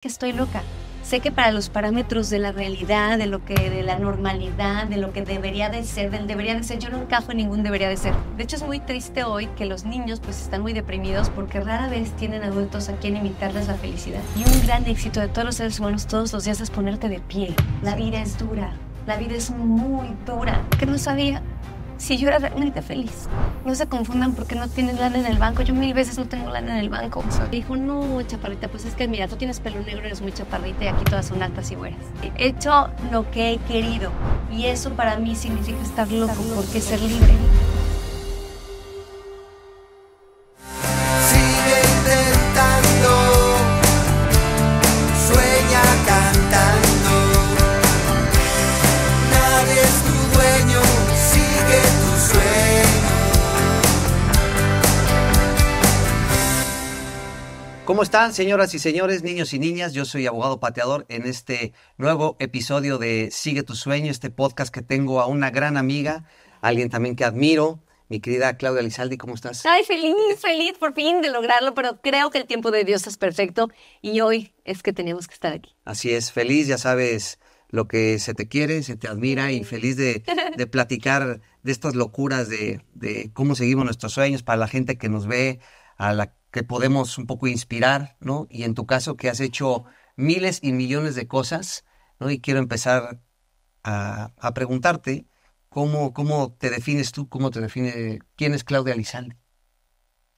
que estoy loca. Sé que para los parámetros de la realidad, de lo que, de la normalidad, de lo que debería de ser, del debería de ser, yo no encajo en ningún debería de ser. De hecho es muy triste hoy que los niños pues están muy deprimidos porque rara vez tienen adultos a quien imitarles la felicidad. Y un gran éxito de todos los seres humanos todos los días es ponerte de pie. La vida es dura, la vida es muy dura. ¿Qué no sabía? si yo era realmente feliz. No se confundan porque no tienes lana en el banco. Yo mil veces no tengo lana en el banco. Me dijo, no, chaparrita, pues es que mira, tú tienes pelo negro, eres muy chaparrita y aquí todas son altas y buenas. He hecho lo que he querido y eso para mí significa estar loco, estar loco porque ser libre. ¿Cómo están, señoras y señores, niños y niñas? Yo soy abogado pateador en este nuevo episodio de Sigue tu sueño, este podcast que tengo a una gran amiga, alguien también que admiro, mi querida Claudia Lizaldi, ¿cómo estás? Ay, feliz, feliz por fin de lograrlo, pero creo que el tiempo de Dios es perfecto y hoy es que tenemos que estar aquí. Así es, feliz, ya sabes lo que se te quiere, se te admira y feliz de, de platicar de estas locuras de, de cómo seguimos nuestros sueños para la gente que nos ve, a la que podemos un poco inspirar, ¿no? Y en tu caso que has hecho miles y millones de cosas, ¿no? Y quiero empezar a, a preguntarte cómo, cómo te defines tú, cómo te define, quién es Claudia Lizalde.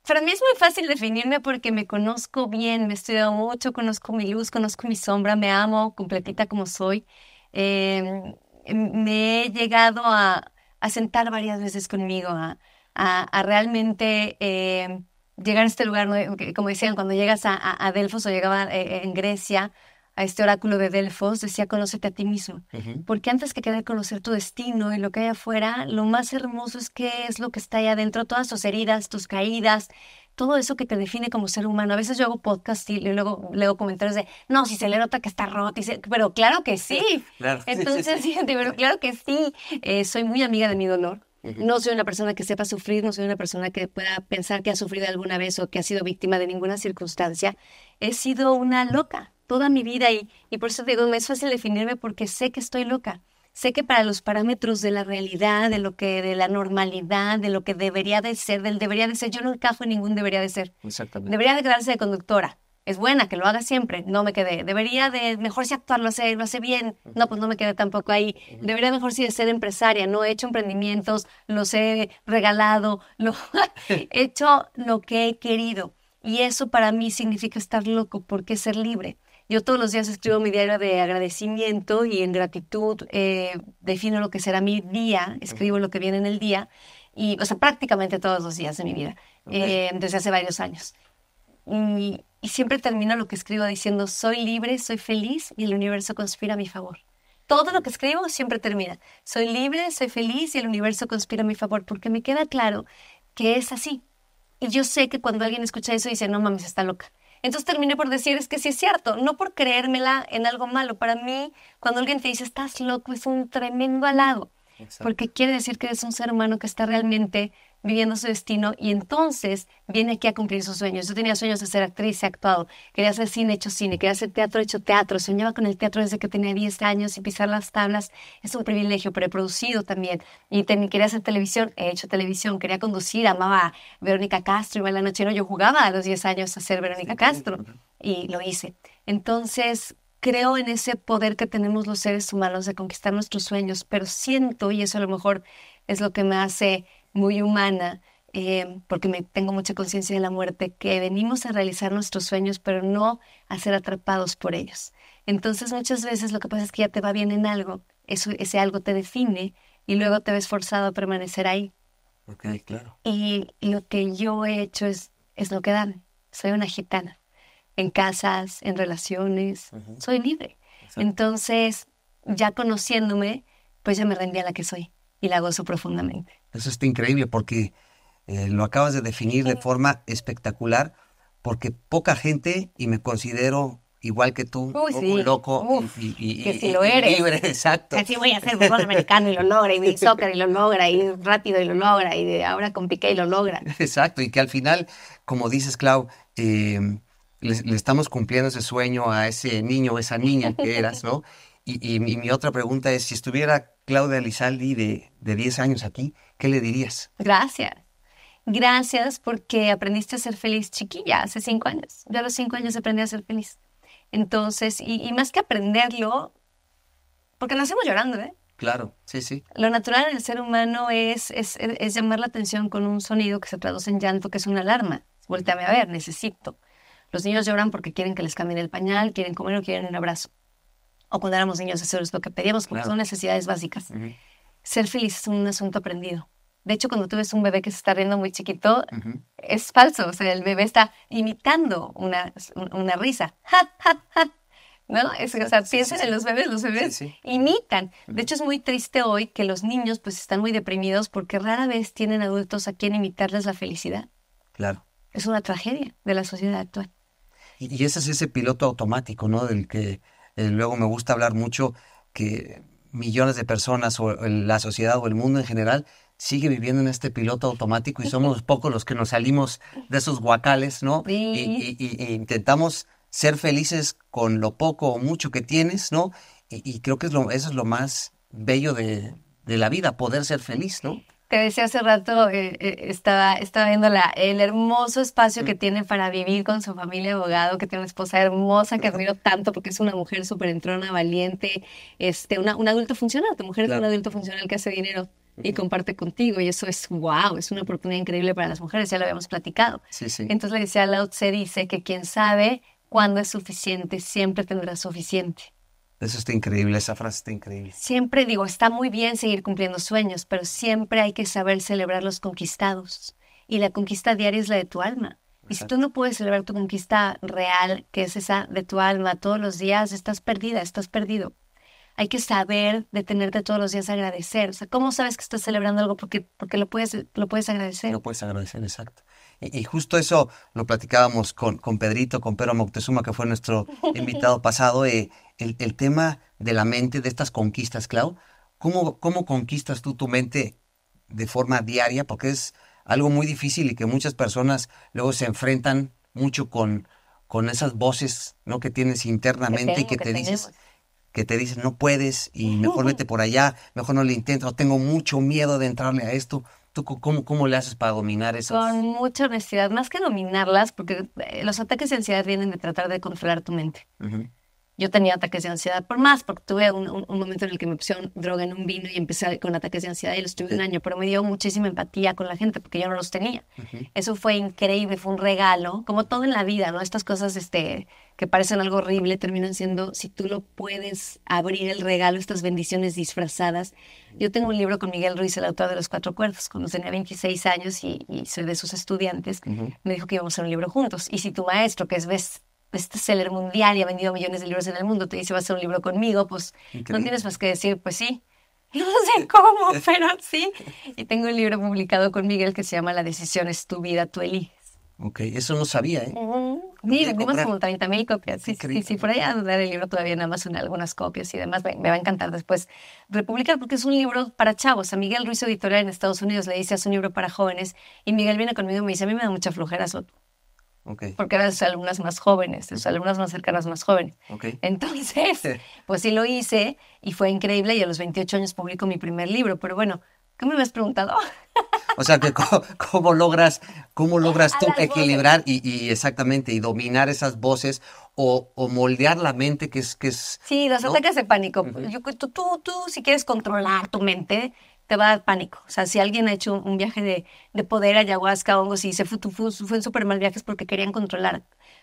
Para mí es muy fácil definirme porque me conozco bien, me he estudiado mucho, conozco mi luz, conozco mi sombra, me amo completita como soy. Em, em, me he llegado a, a, sentar varias veces conmigo, a, a, realmente em, llegar a este lugar, eh, como decían, cuando llegas a, Delfos o llegaba eh, en Grecia a este oráculo de Delfos, decía, conócete a ti mismo. Porque antes que querer conocer tu destino y lo que hay afuera, lo más hermoso es qué es lo que está ahí adentro, todas tus heridas, tus caídas, todo eso que te define como ser humano. A veces yo hago podcast y luego leo comentarios de, no, si se le nota que está roto, pero claro que sí. Entonces, pero claro que sí. Eh, soy muy amiga de mi dolor. No soy una persona que sepa sufrir, no soy una persona que pueda pensar que ha sufrido alguna vez o que ha sido víctima de ninguna circunstancia. He sido una loca toda mi vida y, y por eso digo, me es fácil definirme porque sé que estoy loca. Sé que para los parámetros de la realidad, de lo que, de la normalidad, de lo que debería de ser, del debería de ser, yo no encajo en ningún debería de ser. Exactamente. Debería de quedarse de conductora es buena, que lo haga siempre, no me quedé. Debería de, mejor si actuar lo hace, bien, no, pues no me quedé tampoco ahí. Debería mejor si de ser empresaria, no he hecho emprendimientos, los he regalado, lo, he hecho lo que he querido. Y eso para mí significa estar loco, porque ser libre. Yo todos los días escribo mi diario de agradecimiento y en gratitud eh, defino lo que será mi día, escribo lo que viene en el día, y, o sea, prácticamente todos los días de mi vida, eh, desde hace varios años. Y y siempre termino lo que escribo diciendo, soy libre, soy feliz y el universo conspira a mi favor. Todo lo que escribo siempre termina, soy libre, soy feliz y el universo conspira a mi favor, porque me queda claro que es así. Y yo sé que cuando alguien escucha eso dice, no mames, está loca. Entonces terminé por decir, es que sí es cierto, no por creérmela en algo malo. Para mí, cuando alguien te dice, estás loco, es un tremendo halago, porque quiere decir que eres un ser humano que está realmente viviendo su destino y entonces viene aquí a cumplir sus sueños. Yo tenía sueños de ser actriz, he actuado, quería hacer cine, hecho cine, quería hacer teatro, hecho teatro, soñaba con el teatro desde que tenía 10 años y pisar las tablas es un privilegio, pero he producido también y quería hacer televisión, he hecho televisión, quería conducir, amaba a Verónica Castro, y a la noche, no, yo jugaba a los 10 años a ser Verónica Castro y lo hice. Entonces, creo en ese poder que tenemos los seres humanos de conquistar nuestros sueños, pero siento, y eso a lo mejor es lo que me hace muy humana, eh, porque me, tengo mucha conciencia de la muerte, que venimos a realizar nuestros sueños, pero no a ser atrapados por ellos. Entonces muchas veces lo que pasa es que ya te va bien en algo, ese algo te define y luego te ves forzado a permanecer ahí. claro. Y lo que yo he hecho es, es lo que dan. Soy una gitana. En casas, en relaciones, soy libre. Entonces, ya conociéndome, pues ya me rendí a la que soy y la gozo profundamente. Eso está increíble porque eh, lo acabas de definir de forma espectacular, porque poca gente, y me considero igual que tú, muy loco. y, que si lo eres. Libre, exacto. Así voy a ser fútbol americano y lo logra, y mi soccer y lo logra, y rápido y lo logra, y de ahora con Piqué y lo logra. Exacto, y que al final, como dices, Clau, eh, le, estamos cumpliendo ese sueño a ese niño o esa niña que eras, ¿no? Y, mi otra pregunta es, si estuviera Claudia Lizaldi de, de 10 años aquí, ¿qué le dirías? Gracias. Gracias porque aprendiste a ser feliz chiquilla hace 5 años. Yo a los 5 años aprendí a ser feliz. Entonces, y, más que aprenderlo, porque nacemos llorando, ¿eh? Claro, sí, sí. Lo natural en el ser humano es, es, llamar la atención con un sonido que se traduce en llanto, que es una alarma. Vuéltame a ver, necesito. Los niños lloran porque quieren que les cambien el pañal, quieren comer o quieren un abrazo o cuando éramos niños eso es lo que pedíamos, porque son necesidades básicas. Ser feliz es un asunto aprendido. De hecho, cuando tú ves un bebé que se está riendo muy chiquito, es falso. O sea, el bebé está imitando una, una risa. ¡Ja, no o sea, piensen en los bebés, los bebés imitan. De hecho, es muy triste hoy que los niños pues están muy deprimidos porque rara vez tienen adultos a quien imitarles la felicidad. Claro. Es una tragedia de la sociedad actual. y ese es ese piloto automático, ¿no? Del que eh, luego me gusta hablar mucho que millones de personas o eh, la sociedad o el mundo en general sigue viviendo en este piloto automático y somos pocos los que nos salimos de esos guacales, ¿no? Y, intentamos ser felices con lo poco o mucho que tienes, ¿no? Y, creo que es lo, eso es lo más bello de la vida, poder ser feliz, ¿no? te decía hace rato, eh, eh, estaba, estaba viendo la, el hermoso espacio que mm. tiene para vivir con su familia abogado, que tiene una esposa hermosa que admiro tanto porque es una mujer súper entrona, valiente, este, una, un adulto funcional, tu mujer es un adulto funcional que hace dinero y comparte contigo. Y eso es wow, es una oportunidad increíble para las mujeres, ya lo habíamos platicado. Entonces le decía a Lao dice que quien sabe cuándo es suficiente, siempre tendrá suficiente. Eso está increíble, esa frase está increíble. Siempre digo, está muy bien seguir cumpliendo sueños, pero siempre hay que saber celebrar los conquistados. Y la conquista diaria es la de tu alma. Y si tú no puedes celebrar tu conquista real, que es esa de tu alma, todos los días, estás perdida, estás perdido. Hay que saber detenerte todos los días a agradecer. O sea, ¿cómo sabes que estás celebrando algo? Porque, porque lo, puedes, lo puedes agradecer. Lo puedes agradecer, exacto. Y, justo eso lo platicábamos con, con Pedrito, con Pedro Moctezuma, que fue nuestro invitado pasado. Eh, el, el, tema de la mente, de estas conquistas, Clau. ¿Cómo, ¿Cómo conquistas tú tu mente de forma diaria? Porque es algo muy difícil y que muchas personas luego se enfrentan mucho con, con esas voces ¿no? que tienes internamente y que, te dices que te dicen no puedes y mejor vete por allá, mejor no le intento, tengo mucho miedo de entrarle a esto. ¿Tú cómo, cómo le haces para dominar eso? Con mucha honestidad, más que dominarlas, porque eh, los ataques de ansiedad vienen de tratar de controlar tu mente yo tenía ataques de ansiedad por más, porque tuve un, momento en el que me pusieron droga en un vino y empecé con ataques de ansiedad y los tuve un año, pero me dio muchísima empatía con la gente porque yo no los tenía. Eso fue increíble, fue un regalo, como todo en la vida, ¿no? Estas cosas este, que parecen algo horrible terminan siendo, si tú lo puedes abrir el regalo, estas bendiciones disfrazadas. Yo tengo un libro con Miguel Ruiz, el autor de Los Cuatro Cuerdos, cuando tenía 26 años y, soy de sus estudiantes, me dijo que íbamos a hacer un libro juntos. Y si tu maestro, que es ves este seller mundial y ha vendido millones de libros en el mundo, te dice, vas a hacer un libro conmigo, pues no tienes más que decir, pues sí. No sé cómo, pero sí. Y tengo un libro publicado con Miguel que se llama La decisión es tu vida, tú eliges. Ok, eso no sabía, ¿eh? Uh -huh. Sí, como 30 mil copias. Sí, sí, sí, por ahí a el libro todavía en Amazon, algunas copias y demás. Me, va a encantar después republicar porque es un libro para chavos. A Miguel Ruiz Editorial en Estados Unidos le dice, es un libro para jóvenes. Y Miguel viene conmigo y me dice, a mí me da mucha flojera, porque eran sus alumnas más jóvenes, sus alumnas más cercanas más jóvenes. Entonces, pues sí lo hice y fue increíble y a los 28 años publico mi primer libro, pero bueno, ¿qué me habías preguntado? O sea, que cómo, logras, cómo logras tú equilibrar y, exactamente y dominar esas voces o, moldear la mente que es que es. Sí, los ataques de pánico. Pues, tú, tú, tú, si quieres controlar tu mente, te va a dar pánico. O sea, si alguien ha hecho un viaje de, de poder, ayahuasca, hongos, y se fue, fue, en súper mal viajes porque querían controlar,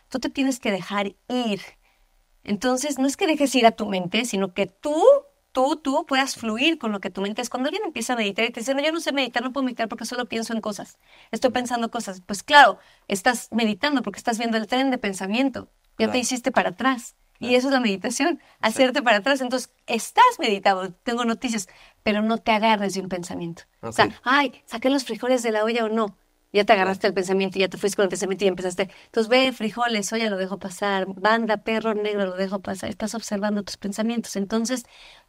tú te tienes que dejar ir. Entonces, no es que dejes ir a tu mente, sino que tú, tú, tú puedas fluir con lo que tu mente es. Cuando alguien empieza a meditar y te dice, no, yo no sé meditar, no puedo meditar porque solo pienso en cosas, estoy pensando cosas. Pues claro, estás meditando porque estás viendo el tren de pensamiento, ya te hiciste para atrás. Y eso es la meditación, hacerte para atrás. Entonces, estás meditado, tengo noticias, pero no te agarres de un pensamiento. O sea, ay, saqué los frijoles de la olla o no. Ya te agarraste el pensamiento, ya te fuiste con el pensamiento y empezaste. Entonces, ve, frijoles, olla lo dejo pasar, banda, perro negro lo dejo pasar. Estás observando tus pensamientos. Entonces,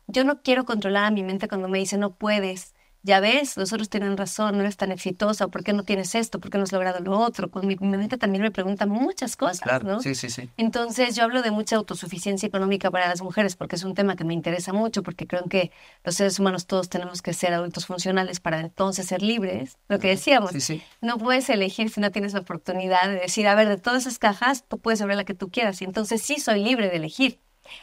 yo no quiero controlar a mi mente cuando me dice no puedes ya ves, los otros tienen razón, no eres tan exitosa, ¿por qué no tienes esto? ¿Por qué no has logrado lo otro? Con mi, mente también me pregunta muchas cosas, claro, ¿no? Sí, sí, sí. Entonces yo hablo de mucha autosuficiencia económica para las mujeres porque es un tema que me interesa mucho porque creo que los seres humanos todos tenemos que ser adultos funcionales para entonces ser libres, lo que decíamos. No puedes elegir si no tienes la oportunidad de decir, a ver, de todas esas cajas, tú puedes abrir la que tú quieras y entonces sí soy libre de elegir.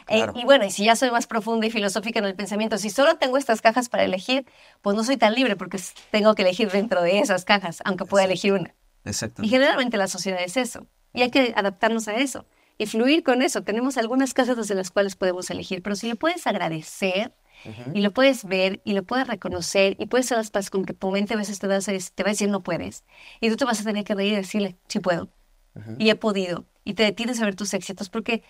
Eh, y bueno, y si ya soy más profunda y filosófica en el pensamiento, si solo tengo estas cajas para elegir, pues no soy tan libre porque tengo que elegir dentro de esas cajas, aunque pueda elegir una. Exacto. Y generalmente la sociedad es eso. Y hay que adaptarnos a eso y fluir con eso. Tenemos algunas cajas desde las cuales podemos elegir, pero si le puedes agradecer y lo puedes ver y lo puedes reconocer y puedes hacer las paz con que tu mente a veces te, te va a decir no puedes. Y tú te vas a tener que reír y decirle, sí puedo. Y he podido. Y te detienes a ver tus éxitos porque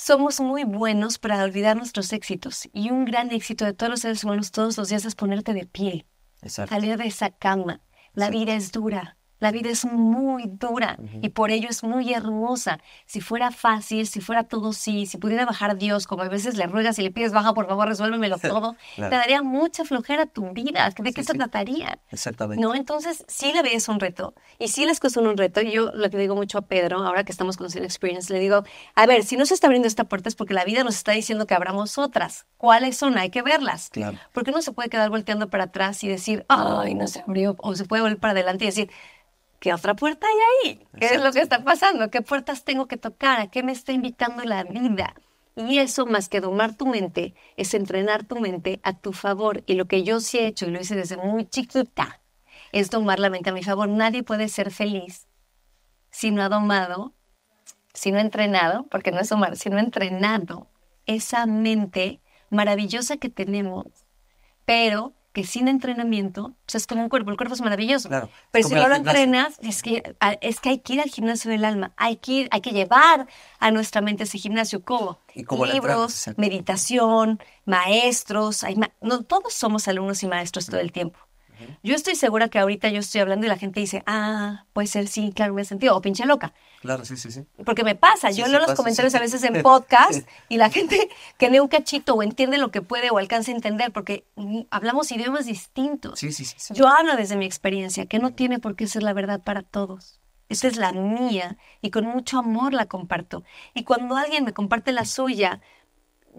somos muy buenos para olvidar nuestros éxitos. Y un gran éxito de todos los seres humanos todos los días es ponerte de pie, Exacto. salir de esa cama. La vida es dura. La vida es muy dura y por ello es muy hermosa. Si fuera fácil, si fuera todo sí, si pudiera bajar Dios, como a veces le ruegas y le pides baja, por favor, resuélvemelo todo, te daría mucha flojera a tu vida. ¿De qué se trataría? Exactamente. ¿No? Entonces, sí la vida es un reto y sí las cosas un reto. Y yo lo que digo mucho a Pedro, ahora que estamos con Sin Experience, le digo, a ver, si no se está abriendo esta puerta es porque la vida nos está diciendo que abramos otras. ¿Cuáles son? Hay que verlas. Claro. Porque uno se puede quedar volteando para atrás y decir, ay, no se abrió, o se puede volver para adelante y decir, ¿qué otra puerta hay ahí? ¿Qué es lo que está pasando? ¿Qué puertas tengo que tocar? ¿A qué me está invitando la vida? Y eso, más que domar tu mente, es entrenar tu mente a tu favor. Y lo que yo sí he hecho, y lo hice desde muy chiquita, es domar la mente a mi favor. Nadie puede ser feliz si no ha domado, si no ha entrenado, porque no es domar, si no ha entrenado esa mente maravillosa que tenemos, pero que sin entrenamiento, o sea es como un cuerpo, el cuerpo es maravilloso. pero si no lo entrenas, es que, es que hay que ir al gimnasio del alma, hay que, ir, hay que llevar a nuestra mente ese gimnasio. ¿Cómo? Libros, meditación, maestros, no, todos somos alumnos y maestros todo el tiempo. Yo estoy segura que ahorita yo estoy hablando y la gente dice, ah, puede ser, sí, claro, me ha sentido, o pinche loca. Claro, sí, sí, sí. Porque me pasa, yo leo los comentarios a veces en podcast y la gente que lee un cachito o entiende lo que puede o alcanza a entender, porque hablamos idiomas distintos. Sí, sí, sí. Yo hablo desde mi experiencia, que no tiene por qué ser la verdad para todos. Esta es la mía y con mucho amor la comparto. Y cuando alguien me comparte la suya,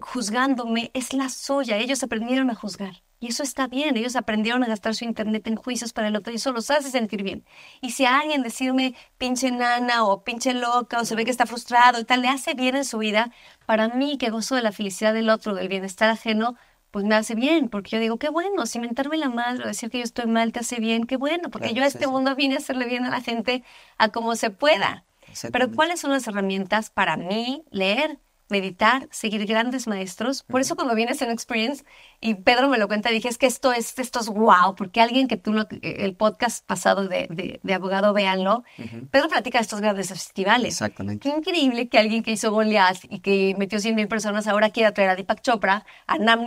juzgándome, es la suya. Ellos aprendieron a juzgar. Y eso está bien, ellos aprendieron a gastar su internet en juicios para el otro y eso los hace sentir bien. Y si alguien decirme pinche nana o pinche loca o se ve que está frustrado y tal, le hace bien en su vida, para mí que gozo de la felicidad del otro, del bienestar ajeno, pues me hace bien, porque yo digo, qué bueno, si mentarme la madre, decir que yo estoy mal te hace bien, qué bueno, porque yo a este mundo vine a hacerle bien a la gente a como se pueda. Pero ¿cuáles son las herramientas para mí? Leer, meditar, seguir grandes maestros. Por eso cuando vienes en Experience y Pedro me lo cuenta, dije, es que esto es, esto wow, porque alguien que tú, eh, el podcast pasado de, abogado, véanlo, Pedro platica estos grandes festivales. Exactamente. Qué increíble que alguien que hizo Goliath y que metió cien mil personas ahora quiera traer a Deepak Chopra, a Nam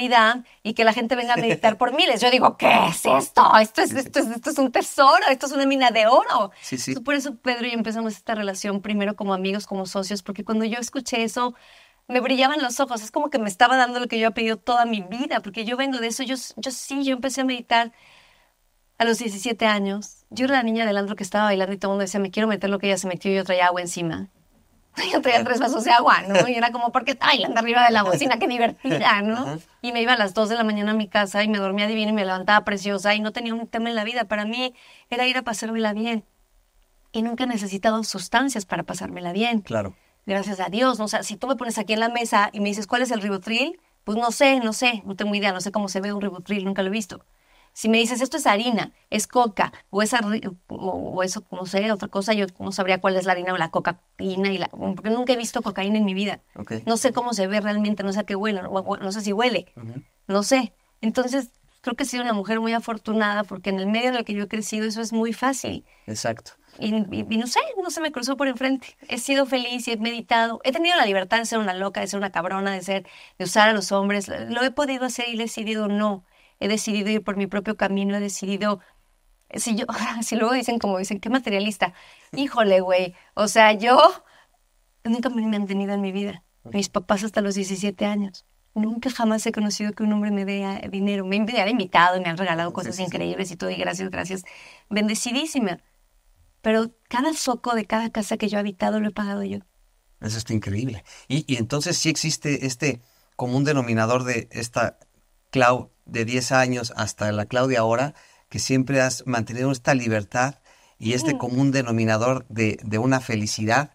y que la gente venga a meditar por miles. Yo digo, ¿qué es esto? Esto es, esto es, un tesoro, esto es una mina de oro. por eso Pedro y yo empezamos esta relación primero como amigos, como socios, porque cuando yo escuché eso, me brillaban los ojos, es como que me estaba dando lo que yo había pedido toda mi vida, porque yo vengo de eso, yo, yo sí, yo empecé a meditar a los 17 años, yo era la niña del andro que estaba bailando y todo el mundo decía, me quiero meter lo que ella se metió y yo traía agua encima. Yo traía tres vasos de agua, ¿no? Y era como, ¿por qué bailando arriba de la bocina? ¡Qué divertida, ¿no? Y me iba a las dos de la mañana a mi casa y me dormía divino y me levantaba preciosa y no tenía un tema en la vida. Para mí era ir a pasármela bien. Y nunca he necesitado sustancias para pasármela bien. Claro gracias a Dios. O sea, si tú me pones aquí en la mesa y me dices, ¿cuál es el ribotril? Pues no sé, no sé, no tengo idea, no sé cómo se ve un ribotril, nunca lo he visto. Si me dices, esto es harina, es coca, o, es o, eso, no sé, otra cosa, yo no sabría cuál es la harina o la cocaína, y la, porque nunca he visto cocaína en mi vida. No sé cómo se ve realmente, no sé a qué huele, no, sé si huele, no sé. Entonces, creo que he sido una mujer muy afortunada porque en el medio en el que yo he crecido eso es muy fácil. Exacto. Y, no sé, no se me cruzó por enfrente. He sido feliz y he meditado. He tenido la libertad de ser una loca, de ser una cabrona, de ser, de usar a los hombres. Lo he podido hacer y he decidido no. He decidido ir por mi propio camino, he decidido. Si yo, si luego dicen como dicen, qué materialista. Híjole, güey. O sea, yo nunca me han tenido en mi vida. Mis papás hasta los 17 años. Nunca jamás he conocido que un hombre me dé eh, dinero. Me han invitado y me han regalado cosas increíbles y todo, y gracias, gracias. Bendecidísima pero cada soco de cada casa que yo he habitado lo he pagado yo. Eso está increíble. Y, entonces sí existe este común denominador de esta Clau de 10 años hasta la Clau de ahora, que siempre has mantenido esta libertad y este común denominador de, una felicidad,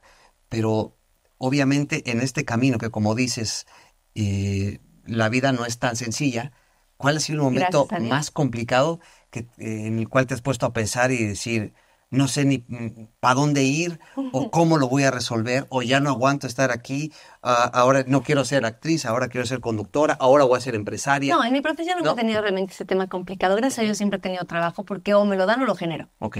pero obviamente en este camino que como dices, eh, la vida no es tan sencilla, ¿cuál ha sido el momento más complicado eh, en el cual te has puesto a pensar y decir, no sé ni mm, para dónde ir o cómo lo voy a resolver o ya no aguanto estar aquí, ah, ahora no quiero ser actriz, ahora quiero ser conductora, ahora voy a ser empresaria. No, en mi profesión nunca he tenido realmente ese tema complicado. Gracias a Dios siempre he tenido trabajo porque o me lo dan o lo genero. Ok.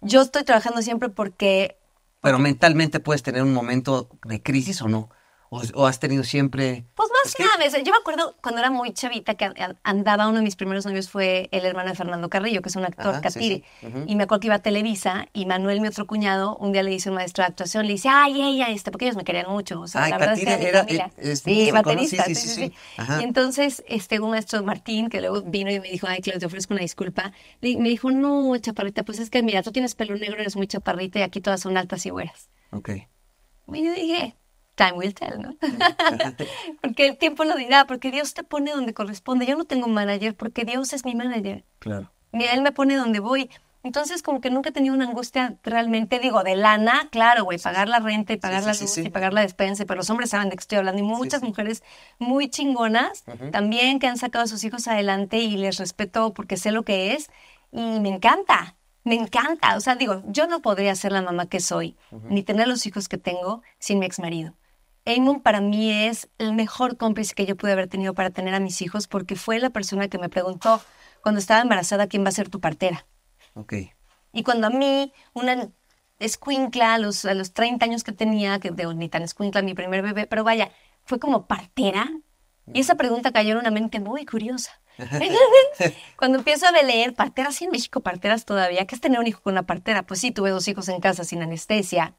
Yo estoy trabajando siempre porque... Pero mentalmente puedes tener un momento de crisis o no. ¿O, has tenido siempre...? Pues más que nada, yo me acuerdo cuando era muy chavita que andaba, uno de mis primeros novios fue el hermano de Fernando Carrillo, que es un actor, ah, Y me acuerdo que iba a Televisa y Manuel, mi otro cuñado, un día le dice a un maestro de actuación, le dice, ay, ella, este, porque ellos me querían mucho. O sea, la verdad es que era... Eh, sí, baterista. Sí, sí, sí. Y entonces, este, un maestro Martín, que luego vino y me dijo, ay, Claudio, te ofrezco una disculpa. me dijo, no, chaparrita, pues es que mira, tú tienes pelo negro, eres muy chaparrita y aquí todas son altas y güeras. Ok. Y yo dije, time will tell, ¿no? porque el tiempo lo dirá, porque Dios te pone donde corresponde. Yo no tengo un manager porque Dios es mi manager. Claro. Y él me pone donde voy. Entonces, como que nunca he tenido una angustia realmente, digo, de lana, claro, güey, pagar la renta y pagar la luz y pagar la despensa, pero los hombres saben de qué estoy hablando y muchas mujeres muy chingonas también que han sacado a sus hijos adelante y les respeto porque sé lo que es y me encanta, me encanta. O sea, digo, yo no podría ser la mamá que soy ni tener los hijos que tengo sin mi ex marido. Eamon para mí es el mejor cómplice que yo pude haber tenido para tener a mis hijos porque fue la persona que me preguntó cuando estaba embarazada quién va a ser tu partera. Ok. Y cuando a mí, una escuincla a los, a los 30 años que tenía, que de, ni tan escuincla mi primer bebé, pero vaya, fue como partera. Y esa pregunta cayó en una mente muy curiosa. Cuando empiezo a leer parteras, sí en México parteras todavía, ¿qué es tener un hijo con una partera? Pues sí, tuve dos hijos en casa sin anestesia,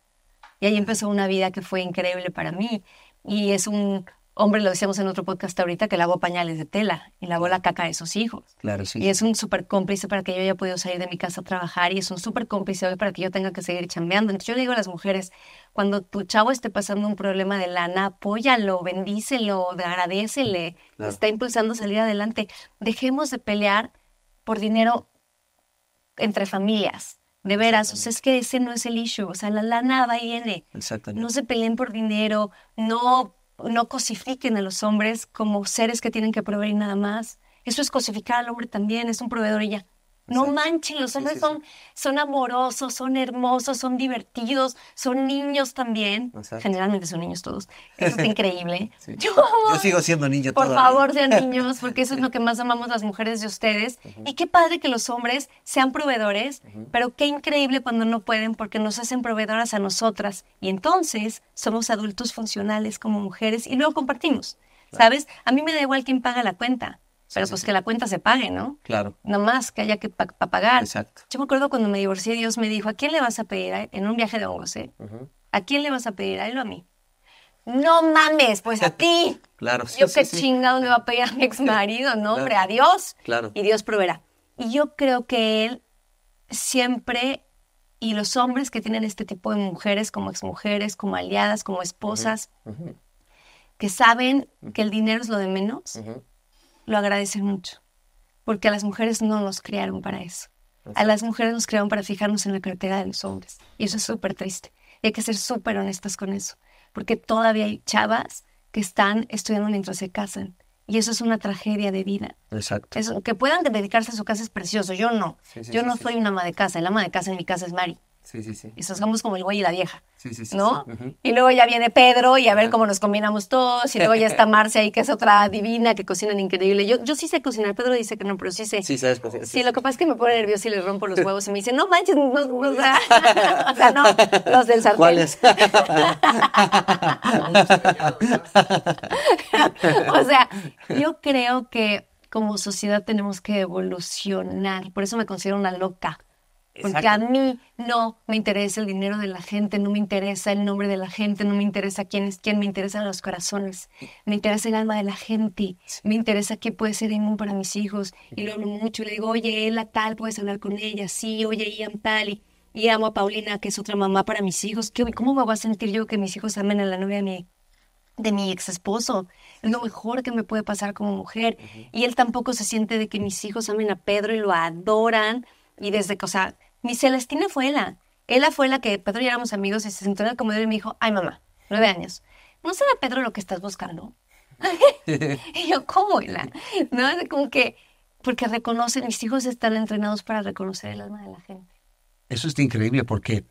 y ahí empezó una vida que fue increíble para mí. Y es un hombre, lo decíamos en otro podcast ahorita, que lavó pañales de tela y lavó la caca de sus hijos. Claro, sí. Y es un súper cómplice para que yo haya podido salir de mi casa a trabajar y es un súper cómplice hoy para que yo tenga que seguir chambeando. Entonces yo digo a las mujeres, cuando tu chavo esté pasando un problema de lana, apóyalo, bendícelo, agradecele, está impulsando salir adelante. Dejemos de pelear por dinero entre familias. De veras, o sea, es que ese no es el issue, o sea, la lana va y viene. No se peleen por dinero, no, no cosifiquen a los hombres como seres que tienen que proveer y nada más. Eso es cosificar al hombre también, es un proveedor y ya. No manchen, los hombres son, amorosos, son hermosos, son divertidos, son niños también. Generalmente son niños todos. Eso es increíble. Yo, sigo siendo niño Por favor, sean niños, porque eso es lo que más amamos las mujeres de ustedes. Y qué padre que los hombres sean proveedores, pero qué increíble cuando no pueden porque nos hacen proveedoras a nosotras. Y entonces somos adultos funcionales como mujeres y luego compartimos. ¿Sabes? A mí me da igual quién paga la cuenta pero pues que la cuenta se pague, ¿no? Claro. Nomás más que haya que pagar. Exacto. Yo me acuerdo cuando me divorcié, Dios me dijo, ¿a quién le vas a pedir? Eh, en un viaje de hongos, ¿eh? ¿A quién le vas a pedir? A él o a mí. No mames, pues a ti. claro, Yo qué chingado le va a pedir a mi ex marido, no, hombre, a Dios. Claro. Y Dios proveerá. Y yo creo que él siempre y los hombres que tienen este tipo de mujeres como exmujeres, como aliadas, como esposas, que saben que el dinero es lo de menos, lo agradecen mucho, porque a las mujeres no nos criaron para eso. A las mujeres nos crearon para fijarnos en la cartera de los hombres, y eso es súper triste. Y hay que ser súper honestas con eso, porque todavía hay chavas que están estudiando mientras se casan. Y eso es una tragedia de vida. Exacto. que puedan dedicarse a su casa es precioso. Yo no. yo no soy una ama de casa. El ama de casa en mi casa es Mari. Sí, sí, sí. Y somos como el güey y la vieja. Sí, sí, sí. ¿No? Y luego ya viene Pedro y a ver cómo nos combinamos todos. Y luego ya está Marcia ahí, que es otra divina, que cocina increíble. Yo, yo sí sé cocinar. Pedro dice que no, pero sí sé. Sí, lo que pasa es que me pone nervioso y le rompo los huevos y me dice, no manches, no, no, o, o sea, no, los del sartén. ¿Cuáles? o sea, yo creo que como sociedad tenemos que evolucionar. Por eso me considero una loca porque a mí no me interesa el dinero de la gente, no me interesa el nombre de la gente, no me interesa quién es quién, me interesan los corazones, me interesa el alma de la gente, me interesa qué puede ser inmune para mis hijos. Y lo hablo mucho y le digo, oye, él a tal, puedes hablar con ella, sí, oye, Ian tal, y, amo a Paulina, que es otra mamá para mis hijos. ¿Cómo me voy a sentir yo que mis hijos amen a la novia de mi, de mi ex esposo? Es lo mejor que me puede pasar como mujer. Y él tampoco se siente de que mis hijos amen a Pedro y lo adoran. Y desde que, o sea, mi Celestina fue ella. Ella fue la que Pedro y éramos amigos y se sentó en el comedor y me dijo, ay mamá, nueve años. ¿No sabe Pedro lo que estás buscando? y yo, ¿cómo, ella?". ¿No? Como que, porque reconoce, mis hijos están entrenados para reconocer el alma de la gente. Eso es increíble porque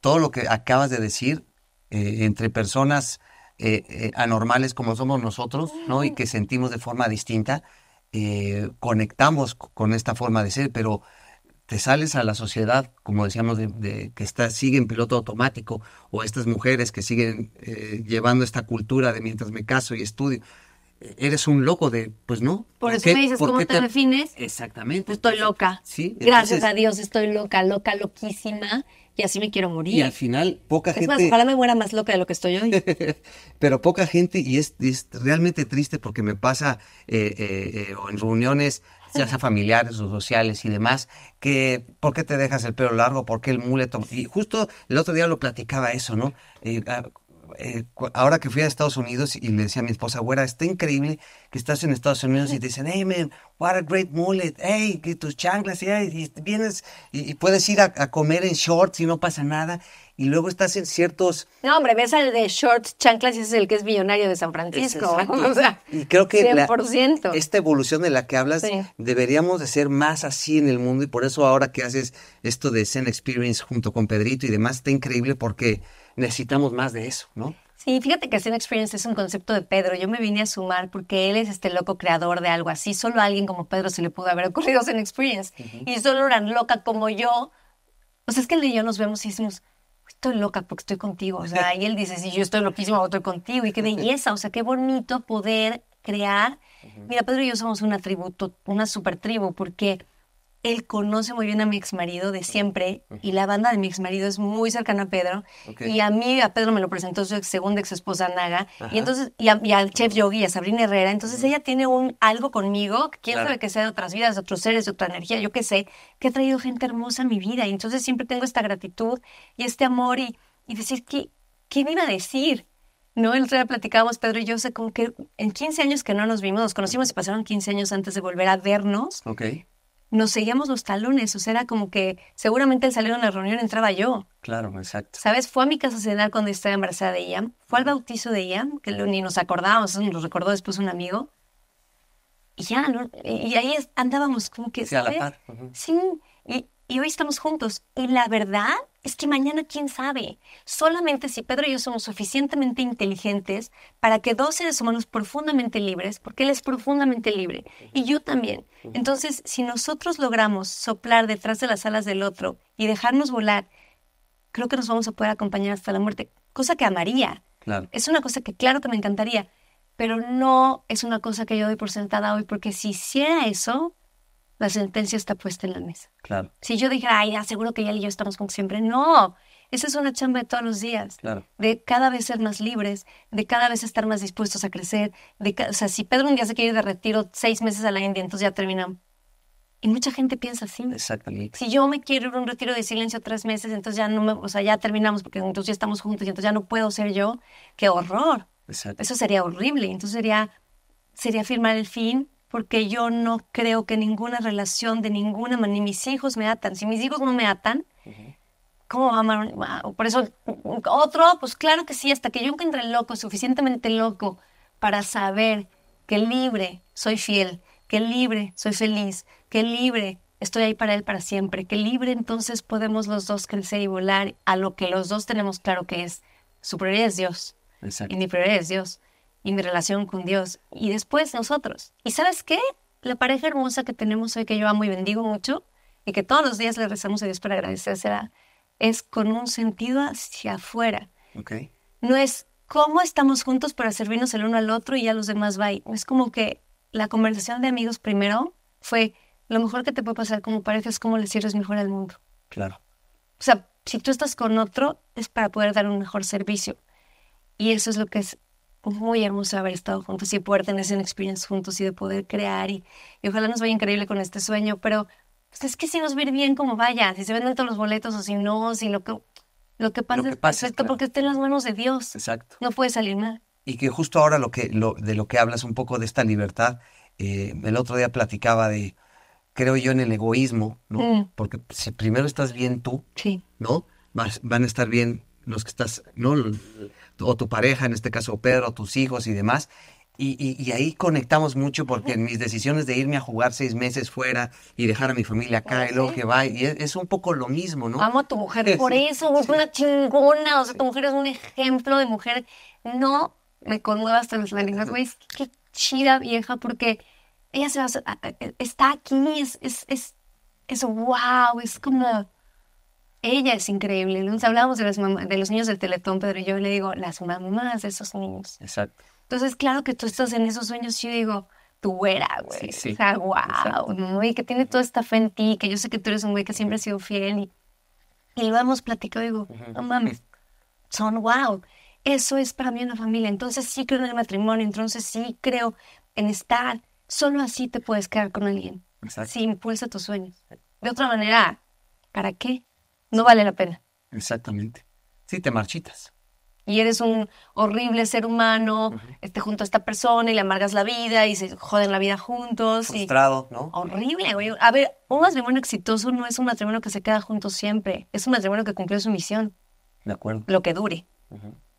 todo lo que acabas de decir, eh, entre personas eh, eh, anormales como somos nosotros, ¿no? Y que sentimos de forma distinta, conectamos con esta forma de ser, pero te sales a la sociedad, como decíamos, de, que está, sigue en piloto automático, o estas mujeres que siguen eh, llevando esta cultura de mientras me caso y estudio, eres un loco de, pues no. Por, eso qué, me dices cómo te, defines? refines. Exactamente. Estoy loca. Gracias a Dios estoy loca, loca, loquísima. Y así me quiero morir. Y al final, poca gente. Es más, ojalá me muera más loca de lo que estoy hoy. Pero poca gente, y es, realmente triste porque me pasa eh, eh, eh en reuniones ya sea familiares o sociales y demás, que por qué te dejas el pelo largo, por qué el muleto. Y justo el otro día lo platicaba eso, ¿no? Eh, ah, eh, ahora que fui a Estados Unidos y le decía a mi esposa, güera, está increíble que estás en Estados Unidos y te dicen, hey man, what a great mullet, hey, que tus chanclas, y vienes y, puedes ir a, comer en shorts y no pasa nada. Y luego estás en ciertos... No, hombre, ves al de shorts, chanclas y ese es el que es millonario de San Francisco. O sea, y creo que esta evolución de la que hablas, deberíamos de ser más así en el mundo y por eso ahora que haces esto de Zen Experience junto con Pedrito y demás, está increíble porque necesitamos más de eso, ¿no? Sí, fíjate que Zen Experience es un concepto de Pedro. Yo me vine a sumar porque él es este loco creador de algo así. Solo alguien como Pedro se le pudo haber ocurrido Zen Experience. Y solo eran loca como yo. O pues sea, es que él y yo nos vemos y decimos, estoy loca porque estoy contigo. O sea, y él dice, si yo estoy loquísima, estoy contigo. Y qué belleza, o sea, qué bonito poder crear. Mira, Pedro y yo somos una tribu, una super tribu, porque él conoce muy bien a mi ex marido de siempre y la banda de mi ex marido es muy cercana a Pedro. Y a mí, a Pedro me lo presentó su ex, segunda ex esposa Naga. Y entonces, y, al chef Yogi, a Sabrina Herrera. Entonces ella tiene un algo conmigo, quién sabe que sea de otras vidas, de otros seres, de otra energía, yo qué sé, que ha traído gente hermosa a mi vida. Y entonces siempre tengo esta gratitud y este amor y, decir, ¿qué, ¿qué me iba a decir? No, el otro día platicábamos, Pedro y yo, sé como que en 15 años que no nos vimos, nos conocimos y pasaron 15 años antes de volver a vernos nos seguíamos los talones, o sea, era como que seguramente él salir de una reunión, entraba yo. Claro, exacto. ¿Sabes? Fue a mi casa a cenar cuando estaba embarazada de ella, fue al bautizo de ella, que ni nos acordábamos, nos recordó después un amigo. Y ya, y ahí andábamos como que... Sí, a la par. Sí, y, y hoy estamos juntos. Y la verdad es que mañana quién sabe. Solamente si Pedro y yo somos suficientemente inteligentes para que dos seres humanos profundamente libres, porque él es profundamente libre y yo también. Entonces, si nosotros logramos soplar detrás de las alas del otro y dejarnos volar, creo que nos vamos a poder acompañar hasta la muerte, cosa que amaría. Claro. Es una cosa que claro que me encantaría, pero no es una cosa que yo doy por sentada hoy, porque si hiciera eso, la sentencia está puesta en la mesa. Claro. Si yo dijera, ay, seguro que él y yo estamos con siempre, no. Esa es una chamba de todos los días, claro. de cada vez ser más libres, de cada vez estar más dispuestos a crecer. De o sea, si Pedro un día se quiere ir de retiro seis meses a la India, entonces ya terminamos. Y mucha gente piensa así. Exactamente. Si yo me quiero ir un retiro de silencio tres meses, entonces ya no ya terminamos porque entonces ya estamos juntos y entonces ya no puedo ser yo. ¡Qué horror! Exacto. Eso sería horrible. Entonces sería, sería firmar el fin porque yo no creo que ninguna relación de ninguna manera, ni mis hijos me atan. Si mis hijos no me atan, ¿cómo va a amar? Por eso, otro, pues claro que sí, hasta que yo encuentre loco, suficientemente loco, para saber que libre soy fiel, que libre soy feliz, que libre estoy ahí para él para siempre, que libre entonces podemos los dos crecer y volar a lo que los dos tenemos claro que es. Su prioridad es Dios. Exacto. Y mi prioridad es Dios y mi relación con Dios y después nosotros. ¿Y sabes qué? La pareja hermosa que tenemos hoy, que yo amo y bendigo mucho y que todos los días le rezamos a Dios para agradecérsela, es con un sentido hacia afuera. No es cómo estamos juntos para servirnos el uno al otro y ya los demás va. Es como que la conversación de amigos primero fue lo mejor que te puede pasar como pareja es cómo le sirves mejor al mundo. Claro. O sea, si tú estás con otro es para poder dar un mejor servicio. Y eso es lo que es muy hermoso haber estado juntos y poder tener esa experiencia juntos y de poder crear y, ojalá nos vaya increíble con este sueño, pero pues es que si nos ver bien como vaya, si se venden todos los boletos o si no, si lo que, lo que pasa, es, que porque está en las manos de Dios. Exacto. No puede salir mal. Y que justo ahora lo que, lo, de lo que hablas un poco de esta libertad, eh, el otro día platicaba de, creo yo, en el egoísmo, ¿no? Mm. Porque si pues, primero estás bien tú, ¿no? van a estar bien los que estás, ¿no? O tu pareja, en este caso Pedro, tus hijos y demás. Y, y, ahí conectamos mucho porque en mis decisiones de irme a jugar seis meses fuera y dejar a mi familia acá, y luego que va, y es, un poco lo mismo, ¿no? Amo a tu mujer por eso, es una chingona, o sea, tu mujer es un ejemplo de mujer. No me conmuevas hasta las lágrimas. güey, qué chida vieja, porque ella se va a, está aquí, es, es, es, es wow, es como ella es increíble. Nos hablábamos de, las de los niños del Teletón, Pedro, y yo le digo, las mamás de esos niños. Exacto. Entonces, claro que tú estás en esos sueños, yo digo, tú era, güey. O sea, wow, Y que tiene toda esta fe en ti, que yo sé que tú eres un güey que siempre ha sido fiel. Y, lo hemos platicado, digo, no mames, son wow. Eso es para mí una familia. Entonces sí creo en el matrimonio, entonces sí creo en estar. Solo así te puedes quedar con alguien. Exacto. Si impulsa tus sueños. De otra manera, ¿para qué? No vale la pena. Exactamente. Sí, te marchitas. Y eres un horrible ser humano, este, junto a esta persona y le amargas la vida y se joden la vida juntos. Frustrado, ¿no? Horrible, güey. A ver, un matrimonio exitoso no es un matrimonio que se queda juntos siempre. Es un matrimonio que cumplió su misión. De acuerdo. Lo que dure.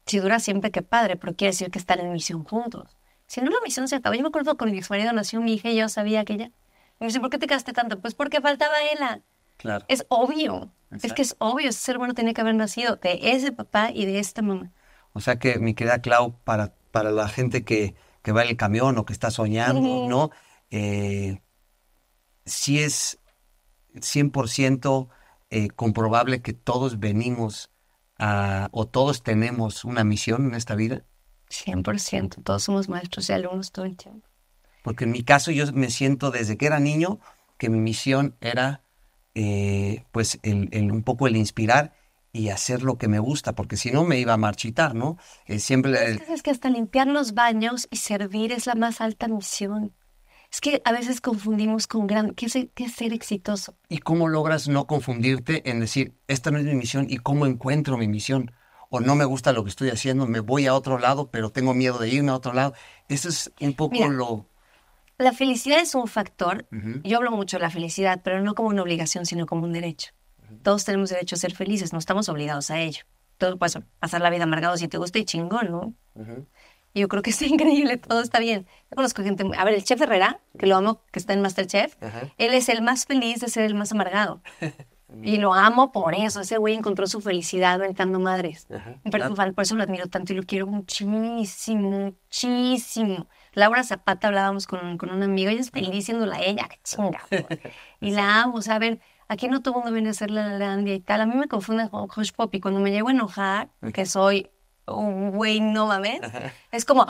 Si dura siempre, qué padre, pero quiere decir que están en misión juntos. Si no, la misión se acaba. Yo me acuerdo con mi ex marido nació mi hija y yo sabía que ella. Me dice, ¿por qué te casaste tanto? Pues porque faltaba ella. Claro. Es obvio. Es que es obvio, ese ser bueno tenía que haber nacido de ese papá y de esta mamá. O sea que, mi queda claro para, para la gente que, que va en el camión o que está soñando, ¿no? Eh, sí es 100% eh, comprobable que todos venimos a, o todos tenemos una misión en esta vida. 100%, todos somos maestros y alumnos todo el tiempo. Porque en mi caso yo me siento desde que era niño que mi misión era eh, pues el, un poco el inspirar y hacer lo que me gusta, porque si no me iba a marchitar, ¿no? Eh, siempre... Es que hasta limpiar los baños y servir es la más alta misión. Es que a veces confundimos con gran... que es, ser exitoso? ¿Y cómo logras no confundirte en decir, esta no es mi misión y cómo encuentro mi misión? O no me gusta lo que estoy haciendo, me voy a otro lado, pero tengo miedo de irme a otro lado. Eso es un poco lo... La felicidad es un factor. Yo hablo mucho de la felicidad, pero no como una obligación, sino como un derecho. Todos tenemos derecho a ser felices, no estamos obligados a ello. Todo puedes pasar la vida amargado si te gusta y chingón, ¿no? Yo creo que es increíble, todo está bien. conozco gente, a ver, el chef Herrera, que lo amo, que está en Masterchef, él es el más feliz de ser el más amargado. Y lo amo por eso. Ese güey encontró su felicidad aventando madres. Ah. Por eso lo admiro tanto y lo quiero muchísimo, muchísimo. Laura Zapata, hablábamos con, con una amiga, ella está feliz diciéndola ella, chinga. Y la amo, o sea, a ver, aquí no todo el mundo viene a ser la Landia y tal. A mí me confunde con Hush Pop cuando me llego a enojar, que soy un güey, no mames, es como,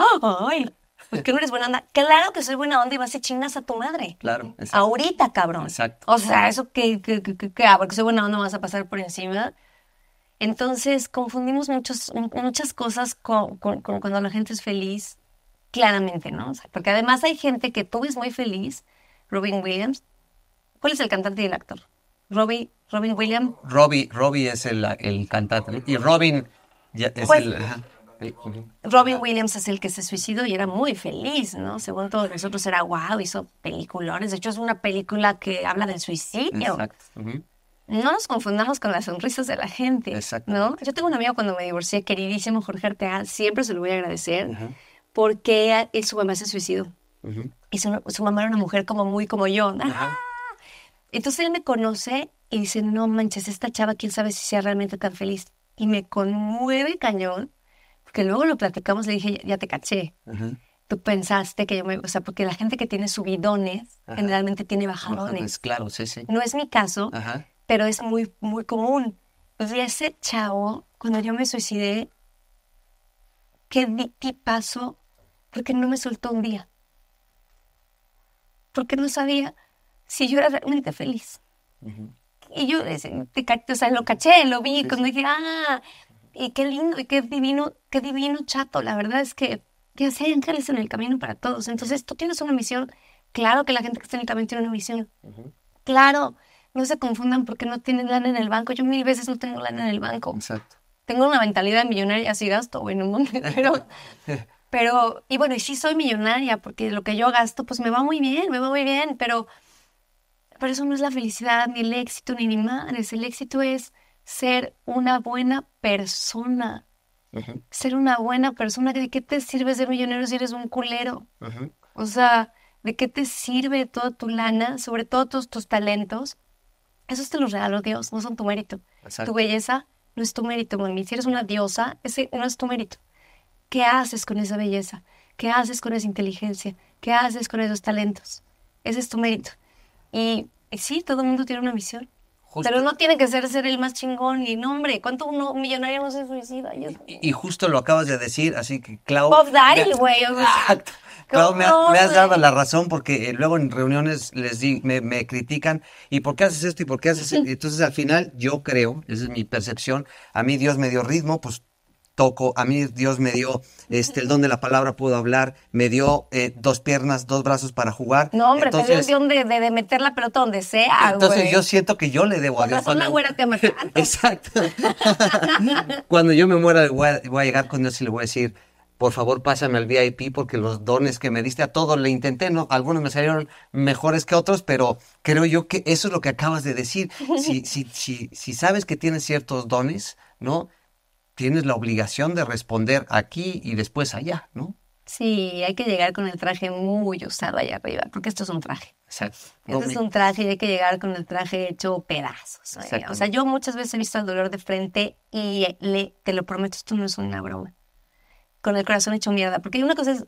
¡ay! ¿Por pues que no eres buena onda. Claro que soy buena onda y vas a chingas a tu madre. Claro. Exacto. Ahorita, cabrón. Exacto. O sea, eso que, que, que, porque soy buena onda vas a pasar por encima. Entonces, confundimos muchos, muchas cosas con cuando la gente es feliz claramente, ¿no? porque además hay gente que tú ves muy feliz, Robin Williams. ¿Cuál es el cantante y el actor? Robin Williams. Robin, Robbie es el, el cantante. Y Robin es pues el, Robin Williams es el que se suicidó y era muy feliz, ¿no? Según todos nosotros era wow, hizo peliculones. De hecho, es una película que habla del suicidio. Exacto. No nos confundamos con las sonrisas de la gente, Exacto. ¿no? Yo tengo un amigo cuando me divorcié, queridísimo Jorge Arteaga, siempre se lo voy a agradecer. Porque eh, su mamá se suicidó. y su, mamá era una mujer como muy como yo. Entonces él me conoce y dice, no manches, esta chava, quién sabe si sea realmente tan feliz. Y me conmueve cañón, porque luego lo platicamos, le dije, ya, te caché. Tú pensaste que yo me... O sea, porque la gente que tiene subidones generalmente tiene bajadones. claro, sí, sí. No es mi caso, pero es muy, muy común. Pues, y ese chavo, cuando yo me suicidé, qué tipazo porque no me soltó un día. Porque no sabía si yo era realmente feliz. Y yo eh, o sea, lo caché, lo vi, y cuando dije, ah, y qué lindo, y qué divino, qué divino chato. La verdad es que, que hay ángeles en el camino para todos. Entonces tú tienes una misión. Claro que la gente que está en el camino tiene una misión. Claro, no se confundan porque no tienen lana en el banco. Yo mil veces no tengo lana en el banco. Exacto. Tengo una mentalidad millonaria, así gasto, en un montón, pero, Pero, y bueno, y sí soy millonaria, porque lo que yo gasto, pues me va muy bien, me va muy bien, pero, pero eso no es la felicidad, ni el éxito, ni ni madres. El éxito es ser una buena persona. Ser una buena persona. ¿De qué te sirve ser millonario si eres un culero? O sea, ¿de qué te sirve toda tu lana, sobre todo todos tus talentos? Esos te los regaló Dios, no son tu mérito. Tu belleza no es tu mérito, mami. Si eres una diosa, ese no es tu mérito. ¿Qué haces con esa belleza? ¿Qué haces con esa inteligencia? ¿Qué haces con esos talentos? Ese es tu mérito. Y, sí, todo el mundo tiene una misión. Pero no tiene que ser ser el más chingón y no, hombre, ¿cuánto uno millonario no se suicida? Y, justo lo acabas de decir, así que Clau... Bob Daddy, güey. Clau, me, me, has dado la razón porque eh, luego en reuniones les di, me, me, critican, ¿y por qué haces esto? ¿Y por qué haces esto? Entonces al final yo creo, esa es mi percepción, a mí Dios me dio ritmo, pues toco, a mí Dios me dio este, el don de la palabra, pudo hablar, me dio eh, dos piernas, dos brazos para jugar. No, hombre, te dio el don de, de, meter la pelota donde sea, Entonces yo siento que yo le debo a Dios. Cuando... güera te ama Exacto. cuando yo me muera voy a, llegar con Dios y le voy a decir, por favor pásame al VIP porque los dones que me diste a todos le intenté, ¿no? Algunos me salieron mejores que otros, pero creo yo que eso es lo que acabas de decir. Si, si, si, si sabes que tienes ciertos dones, ¿no? tienes la obligación de responder aquí y después allá, ¿no? Sí, hay que llegar con el traje muy usado allá arriba, porque esto es un traje. Exacto. Esto es un traje y hay que llegar con el traje hecho pedazos. O sea, yo muchas veces he visto el dolor de frente y le, te lo prometo, esto no es una broma. Con el corazón hecho mierda, porque una cosa es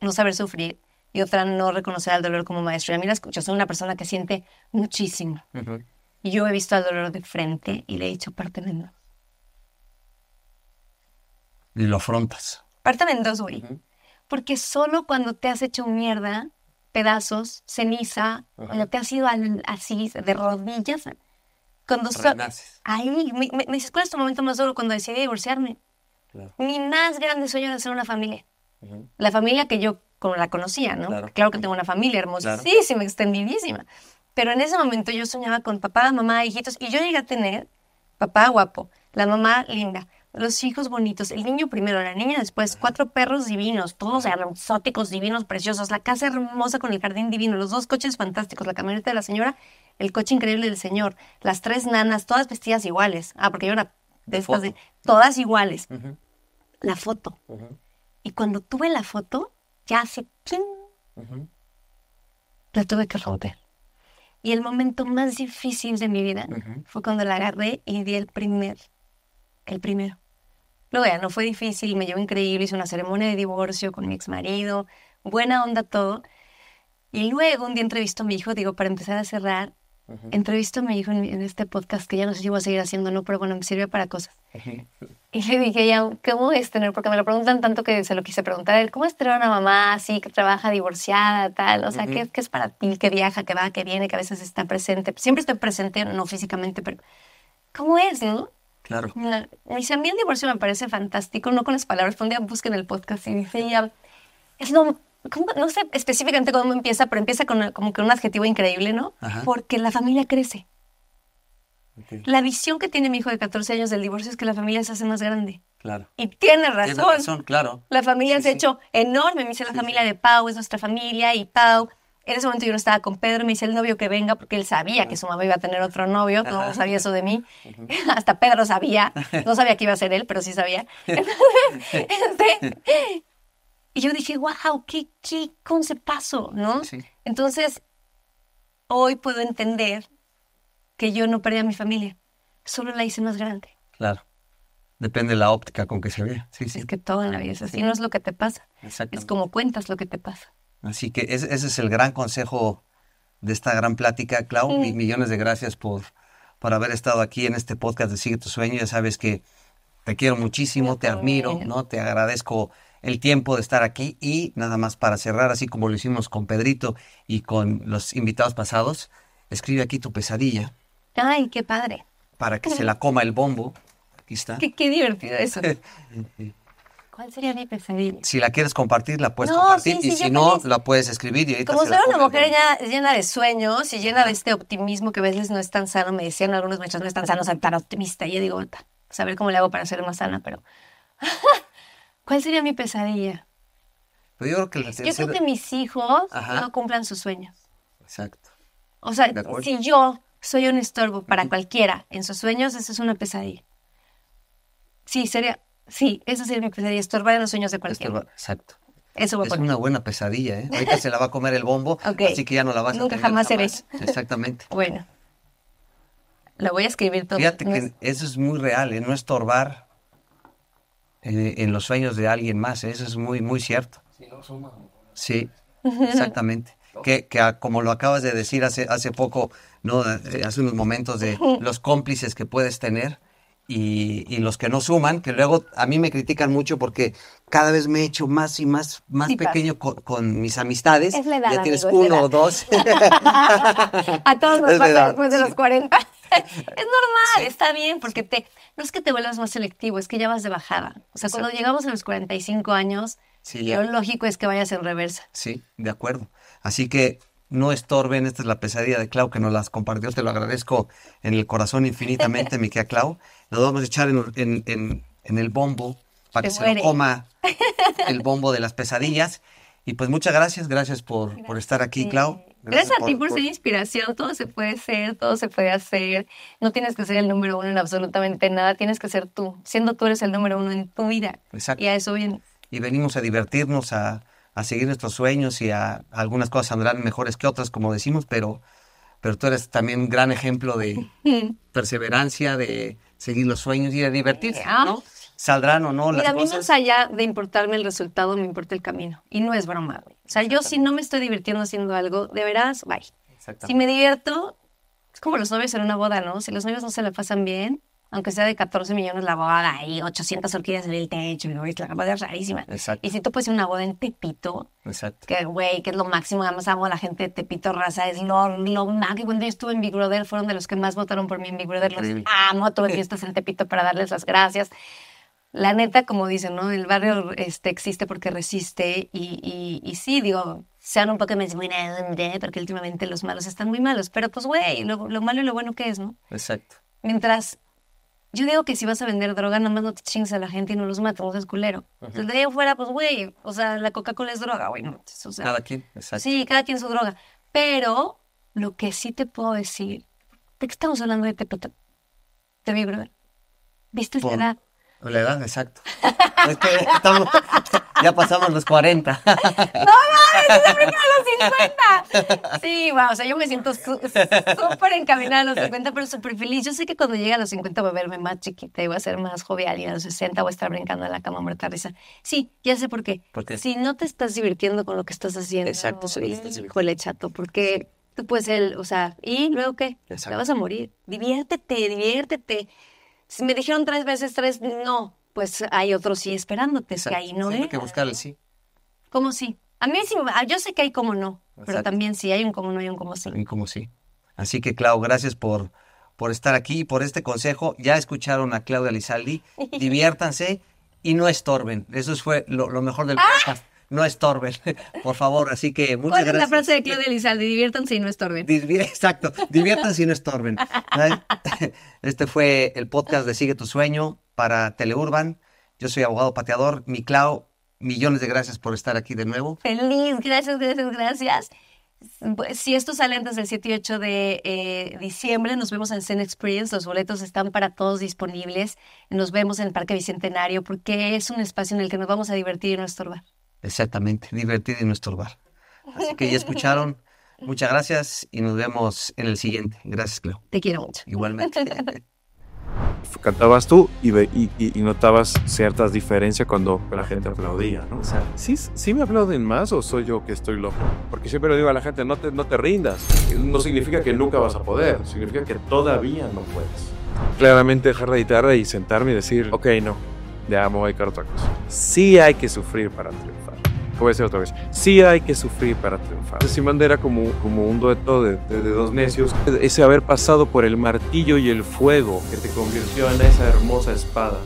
no saber sufrir y otra no reconocer al dolor como maestro. Y a mí la escucho, soy una persona que siente muchísimo. Y yo he visto el dolor de frente y le he dicho, él. Y lo afrontas. Pártame en dos, güey. Porque solo cuando te has hecho mierda, pedazos, ceniza, o te has ido al, así, de rodillas, cuando Ahí, me, me, dices, ¿cuál es tu momento más duro cuando decidí divorciarme? ni Mi más grande sueño era ser una familia. La familia que yo como la conocía, ¿no? Claro, que tengo una familia hermosísima, extendidísima. Pero en ese momento yo soñaba con papá, mamá, hijitos, y yo llegué a tener papá guapo, la mamá linda, los hijos bonitos, el niño primero, la niña después, cuatro perros divinos, todos exóticos, divinos, preciosos, la casa hermosa con el jardín divino, los dos coches fantásticos, la camioneta de la señora, el coche increíble del señor, las tres nanas, todas vestidas iguales. Ah, porque yo era de estas todas iguales. La foto. Y cuando tuve la foto, ya hace La tuve que romper. Y el momento más difícil de mi vida fue cuando la agarré y di el primer el primero. Lo vean, no fue difícil, me llevó increíble, hice una ceremonia de divorcio con mi ex marido, buena onda todo. Y luego un día entrevistó a mi hijo, digo, para empezar a cerrar, entrevistó a mi hijo en, este podcast que ya no sé si voy a seguir haciendo, no, pero bueno, me sirve para cosas. Y le dije, ya, ¿cómo es tener? Porque me lo preguntan tanto que se lo quise preguntar a él, ¿cómo es tener una mamá así que trabaja divorciada, tal? O sea, ¿qué, ¿qué, es para ti? Que viaja, que va, que viene, que a veces está presente. Siempre estoy presente, no físicamente, pero ¿cómo es, no? Claro. Dice a mí el divorcio me parece fantástico, no con las palabras, un día busquen el podcast y dice es no, sé específicamente cómo empieza, pero empieza con como que un adjetivo increíble, ¿no? Porque la familia crece. La visión que tiene mi hijo de 14 años del divorcio es que la familia se hace más grande. Claro. Y tiene razón. Tiene razón, claro. La familia se ha hecho enorme. Me dice la familia de Pau, es nuestra familia, y Pau en ese momento yo no estaba con Pedro, me hice el novio que venga, porque él sabía que su mamá iba a tener otro novio, todo no sabía eso de mí. Hasta Pedro sabía, no sabía que iba a ser él, pero sí sabía. Este, y yo dije, wow, qué, qué pasó, ¿no? Entonces, hoy puedo entender que yo no perdí a mi familia, solo la hice más grande. Claro. Depende de la óptica con que se vea. Sí, sí. Es que todo en la vida es así, no es lo que te pasa. Es como cuentas lo que te pasa. Así que ese, es el gran consejo de esta gran plática, Clau. Millones de gracias por, haber estado aquí en este podcast de Sigue tu Sueño. Ya sabes que te quiero muchísimo, te admiro, ¿no? Te agradezco el tiempo de estar aquí y nada más para cerrar, así como lo hicimos con Pedrito y con los invitados pasados, escribe aquí tu pesadilla. Ay, qué padre. Para que se la coma el bombo. Aquí está. Qué, qué divertido eso. ¿Cuál sería mi pesadilla? Si la quieres compartir, la puedes compartir. y si no, la puedes escribir. Como soy una mujer llena de sueños y llena de este optimismo que a veces no es tan sano, me decían algunos maestros, no es tan sano ser tan optimista. Y yo digo, saber cómo le hago para ser más sana, pero... ¿Cuál sería mi pesadilla? Pues yo creo que, mis hijos no cumplan sus sueños. Exacto. O sea, si yo soy un estorbo para cualquiera en sus sueños, eso es una pesadilla. Sí, sería Sí, eso sí me pesadilla, estorbar en los sueños de cualquiera. Estorba, exacto. Eso va es una buena pesadilla, ¿eh? Ahorita se la va a comer el bombo, así que ya no la vas a tener. Jamás, jamás eres. Exactamente. Bueno, la voy a escribir todo. Fíjate que eso es muy real, ¿eh? no estorbar eh, en, los sueños de alguien más, ¿eh? eso es muy, muy cierto. Sí, exactamente. Que, que, como lo acabas de decir hace, hace poco, ¿no? Eh, hace unos momentos de los cómplices que puedes tener, y, los que no suman, que luego a mí me critican mucho porque cada vez me he hecho más y más, más pequeño con, mis amistades. Es la edad, ya tienes uno o dos. a todos nos pasa después de los 40. es normal, está bien, porque te, no es que te vuelvas más selectivo, es que ya vas de bajada. O sea, cuando llegamos a los 45 años, lo lógico es que vayas en reversa. Sí, de acuerdo. Así que no estorben. Esta es la pesadilla de Clau que nos las compartió. Te lo agradezco en el corazón infinitamente, mi querida Clau. Nos vamos a echar en, el bombo para que se coma el bombo de las pesadillas. Y pues muchas gracias, gracias por, por estar aquí, Clau. Gracias, a ti por, ser inspiración. Todo se puede ser, todo se puede hacer. No tienes que ser el número uno en absolutamente nada. Tienes que ser tú. Siendo tú eres el número uno en tu vida. Exacto. Y a eso viene. Y venimos a divertirnos, a, a seguir nuestros sueños y a, algunas cosas saldrán mejores que otras, como decimos, pero, pero tú eres también un gran ejemplo de perseverancia, de seguir los sueños y de divertirse, ah. ¿no? Saldrán o no las cosas. a mí más allá de importarme el resultado, me importa el camino. Y no es broma, güey. O sea, yo si no me estoy divirtiendo haciendo algo, de veras, bye. Si me divierto, es como los novios en una boda, ¿no? Si los novios no se la pasan bien, aunque sea de 14 millones la boda y 800 orquídeas en el techo, güey, la boda es rarísima. Exacto. Y si tú puedes una boda en Tepito, Exacto. que güey, que es lo máximo, además amo a la gente de Tepito Raza, es lo, lo que Cuando yo estuve en Big Brother, fueron de los que más votaron por mí en Big Brother, los Increíble. amo, fiesta en Tepito para darles las gracias. La neta, como dicen, ¿no? El barrio este, existe porque resiste y, y, y sí, digo, sean un poco más buena porque últimamente los malos están muy malos, pero pues güey, lo malo y lo bueno que es, ¿no? Exacto. Mientras yo digo que si vas a vender droga, nada más no te chingas a la gente y no los matas, es culero. Entonces, de ahí afuera, pues, güey, o sea, la Coca-Cola es droga, güey. No, o sea, cada quien, exacto. Sí, cada quien su droga. Pero lo que sí te puedo decir, ¿de qué estamos hablando de te... De vi brother. ¿Viste la...? edad? La edad, exacto. es que estamos, ya pasamos los 40. no mames, es a los 50. Sí, wow, o sea, yo me siento súper encaminada a los 50, pero súper feliz. Yo sé que cuando llegue a los 50 voy a verme más chiquita y voy a ser más jovial y a los 60 voy a estar brincando en la cama muerta risa. Sí, ya sé por qué. Porque Si no te estás divirtiendo con lo que estás haciendo. Exacto, Híjole, chato, porque tú puedes ser, o sea, ¿y luego qué? Te vas a morir. Diviértete, diviértete. Si me dijeron tres veces tres, no, pues hay otros sí esperándote, Exacto. que ahí no Siempre que buscar sí. ¿Cómo sí? A mí sí, ah, yo sé que hay como no, pero también sí, hay un como no y un como sí. Hay como sí. Así que, Clau, gracias por, por estar aquí y por este consejo. Ya escucharon a Claudia Lizaldi. Diviértanse y no estorben. Eso fue lo, mejor del ¡Ah! podcast. No estorben, por favor. Así que muchas ¿Cuál gracias. es la frase de Claudia Lizaldi? Diviértanse y no estorben. Exacto, diviértanse y no estorben. Este fue el podcast de Sigue tu Sueño para Teleurban. Yo soy abogado pateador. Mi Clau, millones de gracias por estar aquí de nuevo. Feliz, gracias, gracias, gracias. Pues, si esto sale antes del 7 y 8 de eh, diciembre, nos vemos en Zen Experience. Los boletos están para todos disponibles. Nos vemos en el Parque Bicentenario porque es un espacio en el que nos vamos a divertir y no estorbar. Exactamente, divertir y no estorbar. Así que ya escucharon. Muchas gracias y nos vemos en el siguiente. Gracias, Clau. Te quiero mucho. Igualmente. cantabas tú y, y notabas ciertas diferencias cuando la, gente aplaudía, ¿no? O sea, ¿sí, ¿sí, me aplauden más o soy yo que estoy loco? Porque siempre le digo a la gente, no te, no te rindas. No significa que nunca vas a poder, significa que todavía no puedes. Claramente dejar la guitarra y sentarme y decir, ok, no, ya amo voy a otra cosa. Sí hay que sufrir para triunfar si hay que sufrir para triunfar. Sin bandera como, como un dueto de, de, dos necios, ese haber pasado por el martillo y el fuego que te convirtió en esa hermosa espada.